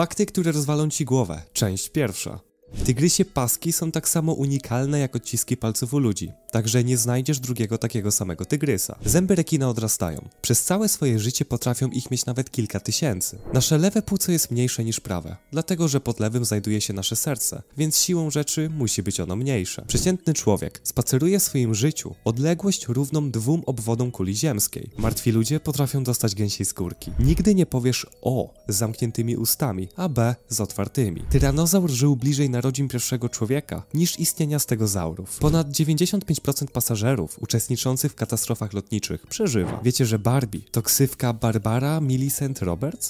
Fakty, które rozwalą ci głowę. Część pierwsza. W tygrysie paski są tak samo unikalne jak odciski palców u ludzi. Także nie znajdziesz drugiego takiego samego tygrysa. Zęby rekina odrastają. Przez całe swoje życie potrafią ich mieć nawet kilka tysięcy. Nasze lewe płuco jest mniejsze niż prawe, dlatego że pod lewym znajduje się nasze serce, więc siłą rzeczy musi być ono mniejsze. Przeciętny człowiek spaceruje w swoim życiu odległość równą dwóm obwodom kuli ziemskiej. Martwi ludzie potrafią dostać gęsiej skórki. Nigdy nie powiesz O z zamkniętymi ustami, a B z otwartymi. Tyranozaur żył bliżej narodzin pierwszego człowieka niż istnienia stegozaurów. Ponad 95 95% pasażerów uczestniczących w katastrofach lotniczych przeżywa. Wiecie, że Barbie to ksywka Barbara Millicent Roberts?